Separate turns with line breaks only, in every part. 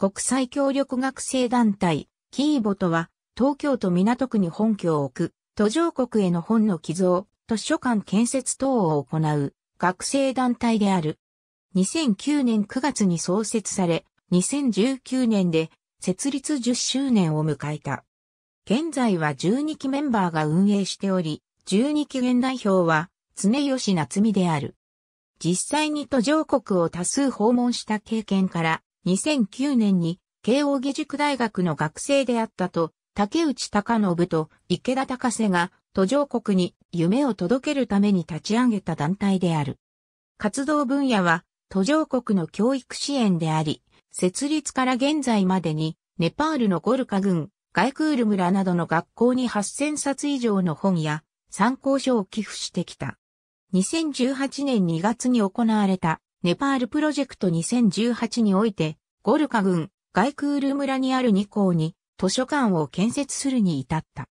国際協力学生団体、キーボとは、東京都港区に本拠を置く、途上国への本の寄贈、図書館建設等を行う、学生団体である。2009年9月に創設され、2019年で設立10周年を迎えた。現在は12期メンバーが運営しており、12期現代表は常吉夏美である。実際に途上国を多数訪問した経験から、2009年に慶応義塾大学の学生であったと、竹内隆信と池田隆瀬が途上国に夢を届けるために立ち上げた団体である。活動分野は途上国の教育支援であり、設立から現在までにネパールのゴルカ郡、ガイクール村などの学校に8000冊以上の本や参考書を寄付してきた。2018年2月に行われたネパールプロジェクト2018において、ゴルカ郡、外クール村にある2校に図書館を建設するに至った。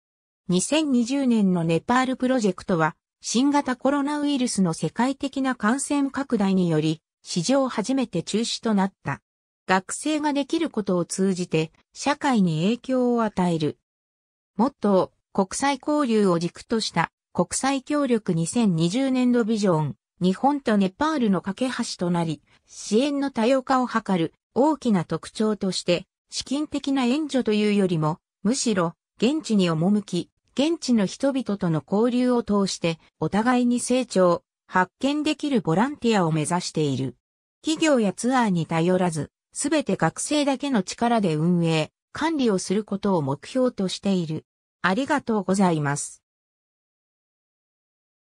2020年のネパールプロジェクトは、新型コロナウイルスの世界的な感染拡大により、史上初めて中止となった。学生ができることを通じて、社会に影響を与える。もっと、国際交流を軸とした、国際協力2020年度ビジョン、日本とネパールの架け橋となり、支援の多様化を図る大きな特徴として、資金的な援助というよりも、むしろ、現地に赴き、現地の人々との交流を通して、お互いに成長、発見できるボランティアを目指している。企業やツアーに頼らず、すべて学生だけの力で運営、管理をすることを目標としている。ありがとうございます。